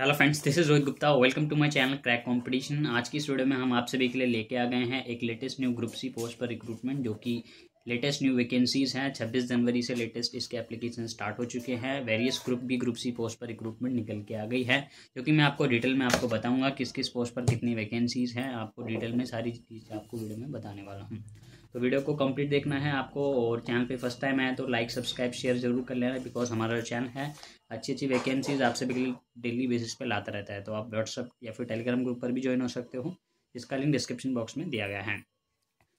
hello friends this is Rohit Gupta welcome to my channel crack competition आज की इस video में हम आप सभी के लिए लेके आ गए हैं एक latest new group C post पर रिक्रूटमेंट जो कि लेटेस्ट न्यू वैकेंसीज हैं 26 जनवरी से लेटेस्ट इसके एप्लीकेशन स्टार्ट हो चुके हैं वेरियस ग्रुप भी ग्रुप सी पोस्ट पर रिक्रूटमेंट निकल के आ गई है जो कि मैं आपको डिटेल में आपको बताऊंगा किस किस पोस्ट पर कितनी वैकेंसीज हैं आपको डिटेल में सारी चीज़ आपको वीडियो में बताने वाला हूँ तो वीडियो को कंप्लीट देखना है आपको और चैनल पे फर्स्ट टाइम आए तो लाइक सब्सक्राइब शेयर जरूर कर लेना बिकॉज हमारा चैनल है अच्छी अच्छी वैकेंसीज आपसे डेली बेसिस पे लाता रहता है तो आप व्हाट्सअप या फिर टेलीग्राम ग्रुप पर भी ज्वाइन हो सकते हो इसका लिंक डिस्क्रिप्शन बॉक्स में दिया गया है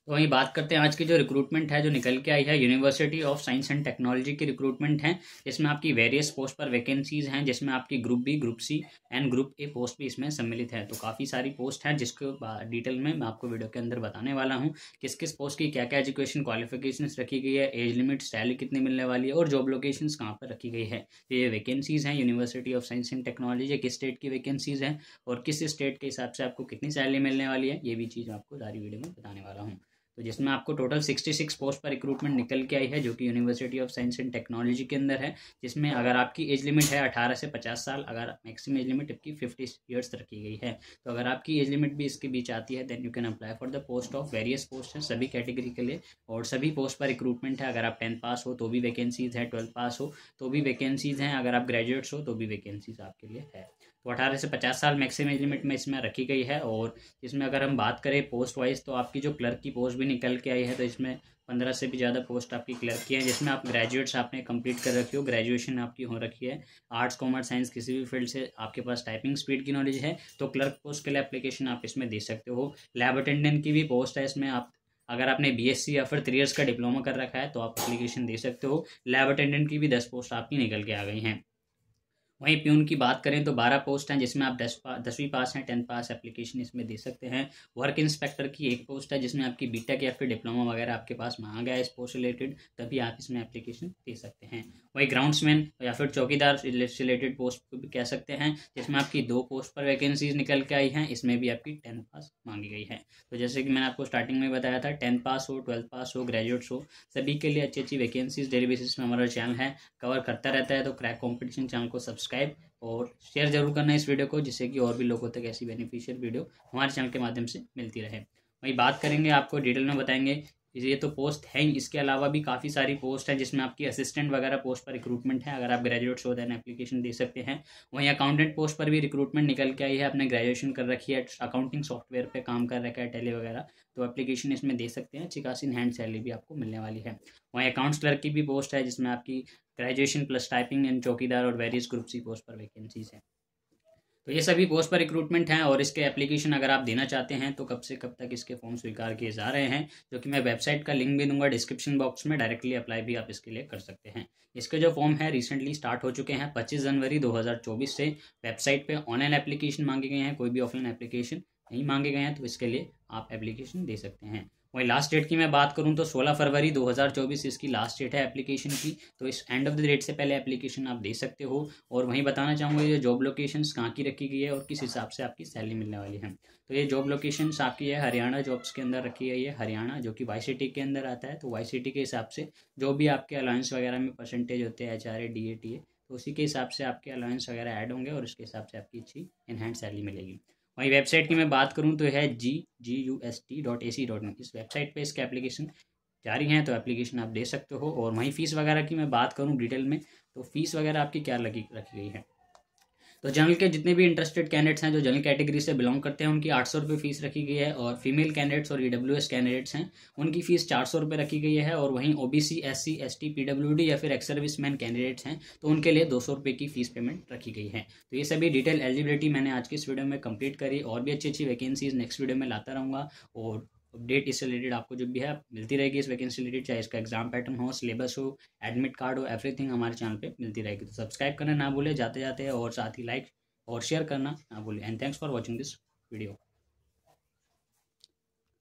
तो वहीं बात करते हैं आज की जो रिक्रूटमेंट है जो निकल के आई है university of science and technology की रिक्रूटमेंट है इसमें आपकी वेरियस पोस्ट पर वैकेंसीज हैं जिसमें आपकी group B group C and group A post भी इसमें सम्मिलित है तो काफ़ी सारी पोस्ट हैं जिसको डिटेल में मैं आपको वीडियो के अंदर बताने वाला हूँ किस किस पोस्ट की क्या क्या एजुकेशन क्वालिफिकेशन रखी गई है एज लिमिट सैलरी कितनी मिलने वाली है और जॉब लोकेशन कहाँ पर रखी गई है तो ये वैकेंसीज़ हैं university of science and technology किस स्टेट की वैकेंसीज़ हैं और किस स्टेट के हिसाब से आपको कितनी सैलरी मिलने वाली है ये भी चीज़ आपको सारी वीडियो में बताने वाला हूँ तो जिसमें आपको टोटल 66 पोस्ट पर रिक्रूटमेंट निकल के आई है जो कि university of science and technology के अंदर है जिसमें अगर आपकी एज लिमिट है 18 से 50 साल अगर मैक्सिमम एज लिमिट आपकी 50 इयर्स रखी गई है तो अगर आपकी एज लिमिट भी इसके बीच आती है then you can apply for the post of various post है सभी कैटेगरी के लिए और सभी पोस्ट पर रिक्रूटमेंट है अगर आप टेंथ पास हो तो भी वैकेंसीज़ है ट्वेल्थ पास हो तो भी वैकेंसीज़ हैं अगर आप ग्रेजुएट्स हो तो भी वैकेंसीज़ आपके लिए है तो अठारह से पचास साल मैक्सिमम एज लिमिट में इसमें रखी गई है और इसमें अगर हम बात करें पोस्ट वाइज तो आपकी जो क्लर्क की पोस्ट भी निकल के आई है तो इसमें पंद्रह से भी ज़्यादा पोस्ट आपकी क्लर्क की है जिसमें आप ग्रेजुएट्स आपने कंप्लीट कर रखी हो ग्रेजुएशन आपकी हो रखी है आर्ट्स कॉमर्स साइंस किसी भी फील्ड से आपके पास टाइपिंग स्पीड की नॉलेज है तो क्लर्क पोस्ट के लिए अप्लीकेशन आप इसमें दे सकते हो लैब अटेंडेंट की भी पोस्ट है इसमें आप अगर आपने बीएससी या फिर थ्री इयर्स का डिप्लोमा कर रखा है तो आप एप्लीकेशन दे सकते हो लैब अटेंडेंट की भी दस पोस्ट आपकी निकल के आ गई हैं वहीं प्यून की बात करें तो बारह पोस्ट हैं जिसमें आप दस पा दसवीं पास हैं टेंथ पास एप्लीकेशन इसमें दे सकते हैं वर्क इंस्पेक्टर की एक पोस्ट है जिसमें आपकी बीटेक या फिर डिप्लोमा वगैरह आपके पास मांगा है इस पोस्ट रिलेटेड तभी आप इसमें एप्लीकेशन दे सकते हैं वहीं ग्राउंड्समैन या फिर चौकीदार रिलेटेड पोस्ट को भी कह सकते हैं जिसमें आपकी दो पोस्ट पर वैकेंसीज निकल के आई हैं इसमें भी आपकी टेंथ पास मांगी गई है तो जैसे कि मैंने आपको स्टार्टिंग में बताया था टेंथ पास हो ट्वेल्थ पास हो ग्रेजुएट्स हो सभी के लिए अच्छी अच्छी वैकेंसीज डेली बेसिस में हमारा चैनल है कवर करता रहता है तो क्रैक कॉम्पिटिशन चैनल को सब्सक्राइब सब्सक्राइब और शेयर जरूर करना इस वीडियो को जिससे कि और भी लोगों तक ऐसी बेनिफिशियल वीडियो हमारे चैनल के माध्यम से मिलती रहे वही बात करेंगे आपको डिटेल में बताएंगे ये तो पोस्ट है ही इसके अलावा भी काफ़ी सारी पोस्ट है जिसमें आपकी असिस्टेंट वगैरह पोस्ट पर रिक्रूटमेंट है अगर आप ग्रेजुएट्स हो दैन एप्लीकेशन दे सकते हैं वहीं अकाउंटेंट पोस्ट पर भी रिक्रूटमेंट निकल के आई है आपने ग्रेजुएशन कर रखी है अकाउंटिंग सॉफ्टवेयर पर काम कर रखा है टेली वगैरह तो एप्लीकेशन इसमें दे सकते हैं अच्छी खासी हैंड सैलरी भी आपको मिलने वाली है वहीं अकाउंट्स क्लर्क की भी पोस्ट है जिसमें आपकी ग्रेजुएशन प्लस टाइपिंग एंड चौकीदार और वेरियस ग्रुप्स की पोस्ट पर वैकेंसीज हैं तो ये सभी पोस्ट पर रिक्रूटमेंट हैं और इसके एप्लीकेशन अगर आप देना चाहते हैं तो कब से कब तक इसके फॉर्म स्वीकार किए जा रहे हैं जो कि मैं वेबसाइट का लिंक भी दूंगा डिस्क्रिप्शन बॉक्स में डायरेक्टली अप्लाई भी आप इसके लिए कर सकते हैं इसके जो फॉर्म है रिसेंटली स्टार्ट हो चुके हैं पच्चीस जनवरी दो से वेबसाइट पर ऑनलाइन एप्लीकेशन मांगे गए हैं कोई भी ऑफलाइन एप्लीकेशन नहीं मांगे गए हैं तो इसके लिए आप एप्लीकेशन दे सकते हैं वही लास्ट डेट की मैं बात करूं तो 16 फरवरी 2024 इसकी लास्ट डेट है एप्लीकेशन की तो इस एंड ऑफ द डेट से पहले एप्लीकेशन आप दे सकते हो और वहीं बताना चाहूँगा ये जॉब लोकेशन कहाँ की रखी गई है और किस हिसाब से आपकी सैलरी मिलने वाली है तो ये जॉब लोकेशन आपकी है हरियाणा जॉब्स के अंदर रखी गई है हरियाणा जो कि वाई सिटी के अंदर आता है तो वाई सिटी के हिसाब से जो भी आपके अलाउंस वगैरह में परसेंटेज होते हैं H R A D A T A तो उसी के हिसाब से आपके अलाउंस वगैरह ऐड होंगे और उसके हिसाब से आपकी अच्छी इनहैंड सैलरी मिलेगी वहीं वेबसाइट की मैं बात करूँ तो है G G U S T dot A C dot in इस वेबसाइट पर इसके एप्लीकेशन जारी हैं तो एप्लीकेशन आप दे सकते हो और वहीं फ़ीस वगैरह की मैं बात करूँ डिटेल में तो फ़ीस वगैरह आपकी क्या लगी रखी गई है तो जनरल के जितने भी इंटरेस्टेड कैंडिडेट्स हैं जो जनरल कैटेगरी से बिलोंग करते हैं उनकी आठ सौ रुपये फीस रखी गई है और फीमेल कैंडिडेट्स और ई डब्ल्यू एस कैंडिडेट्स हैं उनकी फीस चार सौ रुपये रखी गई है और वहीं O B ST S C S T P W D या फिर एक्स सर्विस मैन कैंडिडेट्स हैं तो उनके लिए दो सौ रुपये की फीस पेमेंट रखी गई है तो ये सभी डिटेल एलिजिबिलिटी मैंने आज की इस वीडियो में कंप्लीट करी और भी अच्छी अच्छी वैकेंसीज नेक्स्ट वीडियो में लाता रहूँगा और अपडेट इससे रिलेटेड आपको जो भी है मिलती रहेगी इस वैकेंसी रिलेटेड चाहे इसका एग्जाम पैटर्न हो सिलेबस हो एडमिट कार्ड हो एवरीथिंग हमारे चैनल पे मिलती रहेगी तो सब्सक्राइब करना ना भूले जाते जाते और साथ ही लाइक और शेयर करना ना भूलें and thanks for watching this video